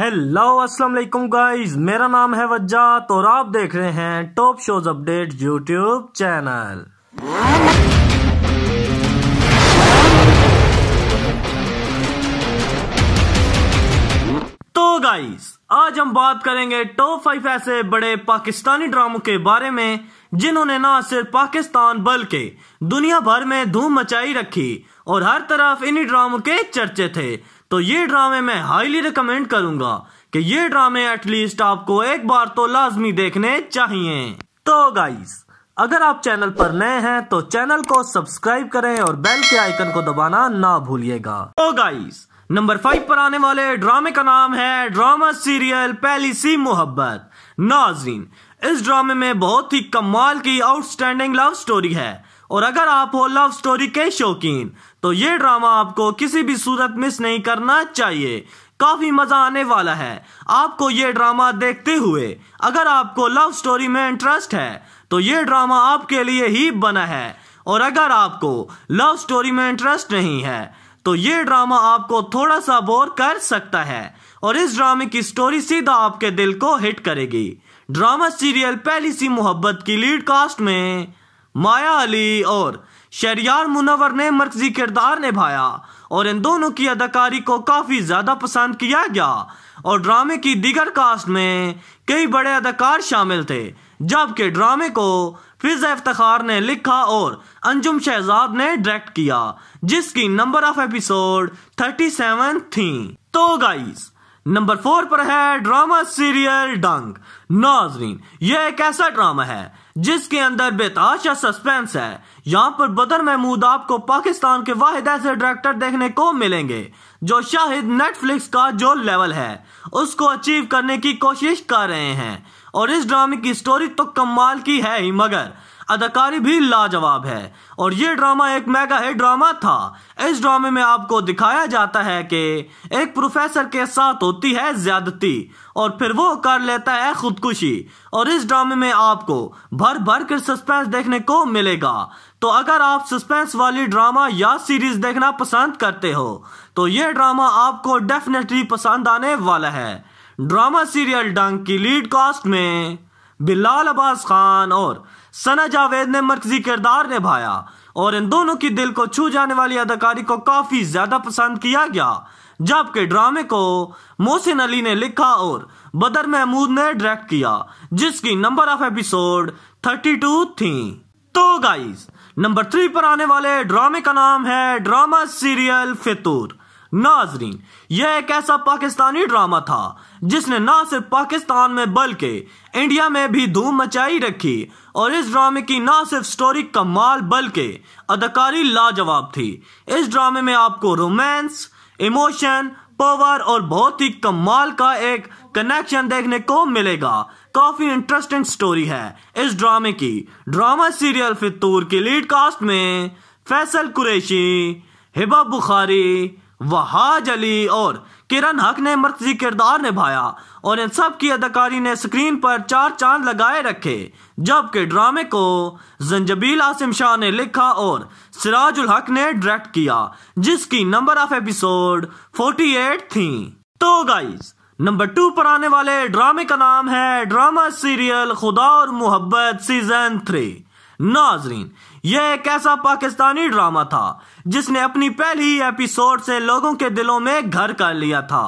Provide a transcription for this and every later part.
hello अस्सलाम वालेकुम guys मेरा नाम है वज्जात और आप देख रहे हैं top shows update YouTube channel तो गाइस आज हम बात करेंगे टॉप फाइव ऐसे बड़े पाकिस्तानी ड्रामों के बारे में जिन्होंने ना सिर्फ पाकिस्तान बल्कि दुनिया भर में धूम मचाई रखी और हर तरफ इन्हीं ड्रामों के चर्चे थे तो ये ड्रामे मैं हाईली रिकमेंड करूंगा कि ये ड्रामे एटलीस्ट आपको एक बार तो लाजमी देखने चाहिए तो गाइस अगर आप चैनल पर नए हैं तो चैनल को सब्सक्राइब करें और बेल के आइकन को दबाना ना भूलिएगा तो गाइस नंबर फाइव पर आने वाले ड्रामे का नाम है ड्रामा सीरियल पहली सी मोहब्बत नाजरीन इस ड्रामे में बहुत ही कमाल की आउटस्टैंडिंग लव स्टोरी है और अगर आप हो लव स्टोरी के शौकीन तो ये ड्रामा आपको किसी भी सूरत मिस नहीं करना चाहिए काफ़ी मज़ा आने वाला है आपको ये ड्रामा देखते हुए अगर आपको लव स्टोरी में इंटरेस्ट है तो ये ड्रामा आपके लिए ही बना है और अगर आपको लव स्टोरी में इंटरेस्ट नहीं है तो ये ड्रामा आपको थोड़ा सा बोर कर सकता है और इस ड्रामे की स्टोरी सीधा आपके दिल को हिट करेगी ड्रामा सीरियल पहली सी मोहब्बत की लीड कास्ट में माया अली और शरियार मुनवर ने मरकजी किरदार निभाया और इन दोनों की अदाकारी को काफ़ी ज़्यादा पसंद किया गया और ड्रामे की दिगर कास्ट में कई बड़े अदाकार शामिल थे जबकि ड्रामे को फिजा इफ्तार ने लिखा और अंजुम शहजाद ने डायरेक्ट किया जिसकी नंबर ऑफ एपिसोड 37 थी तो गाइस नंबर फोर पर है ड्रामा सीरियल डंग नाजरीन यह एक ऐसा ड्रामा है जिसके अंदर बेताशा सस्पेंस है यहाँ पर बदर महमूद आपको पाकिस्तान के वाहिद ऐसे डायरेक्टर देखने को मिलेंगे जो शाहिद नेटफ्लिक्स का जो लेवल है उसको अचीव करने की कोशिश कर रहे हैं और इस ड्रामे की स्टोरी तो कमाल की है ही मगर अदाकारी भी लाजवाब है और ये ड्रामा एक मेगा हिट ड्रामा था इस ड्रामे में आपको दिखाया जाता है कि एक प्रोफेसर के साथ होती है ज्यादती और फिर वो कर लेता है खुदकुशी और इस ड्रामे में आपको भर भर कर सस्पेंस देखने को मिलेगा तो अगर आप सस्पेंस वाली ड्रामा या सीरीज देखना पसंद करते हो तो ये ड्रामा आपको डेफिनेटली पसंद आने वाला है ड्रामा सीरियल डंग की लीड कास्ट में बिलाल अब्बास खान और सना जावेद ने मरकजी किरदार निभाया और इन दोनों की दिल को छू जाने वाली अदाकारी को काफ़ी ज़्यादा पसंद किया गया जबकि ड्रामे को मोहसिन अली ने लिखा और बदर महमूद ने डायरेक्ट किया जिसकी नंबर ऑफ एपिसोड 32 थी तो गाइस नंबर थ्री पर आने वाले ड्रामे का नाम है ड्रामा सीरियल फितूर नाजरीन यह एक ऐसा पाकिस्तानी ड्रामा था जिसने न सिर्फ पाकिस्तान में बल्कि इंडिया में भी धूम मचाई रखी और इस ड्रामे की ना सिर्फ स्टोरी कमाल बल्कि अदाकारी लाजवाब थी इस ड्रामे में आपको रोमांस इमोशन पावर और बहुत ही कमाल का एक कनेक्शन देखने को मिलेगा काफी इंटरेस्टिंग स्टोरी है इस ड्रामे की ड्रामा सीरियल फितूर की लीड कास्ट में फैसल कुरैशी हिबा बुखारी वहाज अली और किरण हक ने मरकजी किरदार निभाया और इन सब की अदाकारी ने स्क्रीन पर चार चांद लगाए रखे जबकि ड्रामे को जंजबील आसिम शाह ने लिखा और सिराजुल हक ने डायरेक्ट किया जिसकी नंबर ऑफ एपिसोड 48 थी तो गाइज नंबर टू पर आने वाले ड्रामे का नाम है drama serial Khuda Aur Mohabbat season three नाजरीन यह एक ऐसा पाकिस्तानी ड्रामा था जिसने अपनी पहली एपिसोड से लोगों के दिलों में घर कर लिया था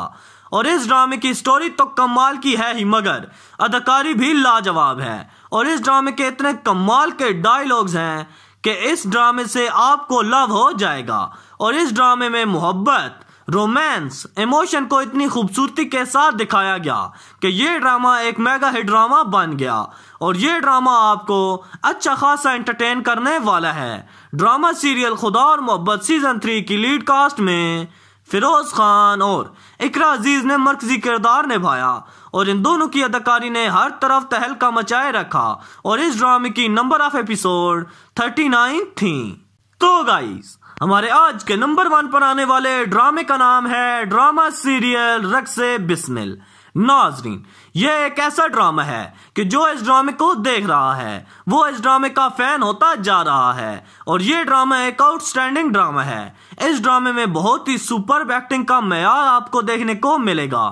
और इस ड्रामे की स्टोरी तो कमाल की है ही मगर अदाकारी भी लाजवाब है और इस ड्रामे के इतने कमाल के डायलॉग्स हैं कि इस ड्रामे से आपको लव हो जाएगा और इस ड्रामे में मोहब्बत रोमांस इमोशन को इतनी खूबसूरती के साथ दिखाया गया कि ये ड्रामा एक मेगा हिट ड्रामा बन गया और ये ड्रामा आपको अच्छा खासा एंटरटेन करने वाला है drama serial Khuda Aur Mohabbat season three की लीड कास्ट में फिरोज खान और इकरा अजीज ने मरकजी किरदार निभाया और इन दोनों की अदाकारी ने हर तरफ तहलका मचाए रखा और इस ड्रामे की नंबर ऑफ एपिसोड नाइन थी तो गाइस हमारे आज के नंबर वन पर आने वाले ड्रामे का नाम है ड्रामा सीरियल रक्से बिस्मिल नाजरीन ये एक ऐसा ड्रामा है कि जो इस ड्रामे को देख रहा है वो इस ड्रामे का फैन होता जा रहा है और ये ड्रामा एक आउटस्टैंडिंग ड्रामा है इस ड्रामे में बहुत ही सुपर एक्टिंग का मैार आपको देखने को मिलेगा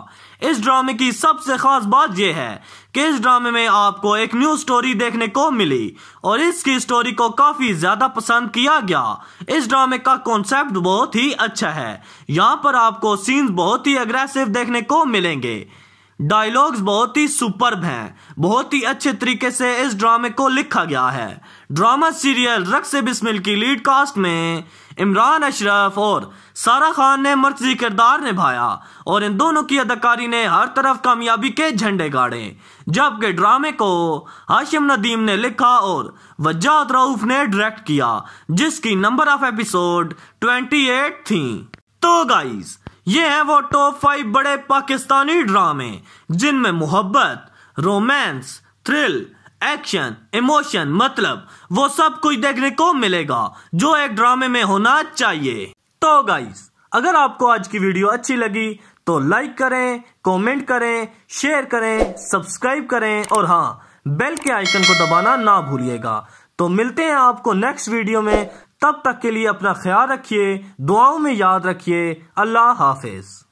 इस ड्रामे की सबसे खास बात यह है कि इस ड्रामे में आपको एक न्यू स्टोरी देखने को मिली और इसकी स्टोरी को काफी ज्यादा पसंद किया गया इस ड्रामे का कॉन्सेप्ट बहुत ही अच्छा है यहाँ पर आपको सीन्स बहुत ही अग्रेसिव देखने को मिलेंगे डायलॉग्स बहुत ही सुपर्ब हैं बहुत ही अच्छे तरीके से इस ड्रामे को लिखा गया है ड्रामा सीरियल रक्स बिस्मिल की लीड कास्ट में इमरान अशरफ और सारा खान ने मर्जी किरदार निभाया और इन दोनों की अदाकारी ने हर तरफ कामयाबी के झंडे गाड़े जबकि ड्रामे को हाशिम नदीम ने लिखा और वजात रऊफ ने डायरेक्ट किया जिसकी नंबर ऑफ एपिसोड 28 थी तो गाइज ये है वो टॉप फाइव बड़े पाकिस्तानी ड्रामे जिनमें मोहब्बत रोमांस थ्रिल एक्शन इमोशन मतलब वो सब कुछ देखने को मिलेगा जो एक ड्रामे में होना चाहिए तो गाइस अगर आपको आज की वीडियो अच्छी लगी तो लाइक करें कमेंट करें शेयर करें सब्सक्राइब करें और हाँ बेल के आइकन को दबाना ना भूलिएगा तो मिलते हैं आपको नेक्स्ट वीडियो में तब तक के लिए अपना ख्याल रखिए दुआओं में याद रखिए अल्लाह हाफिज़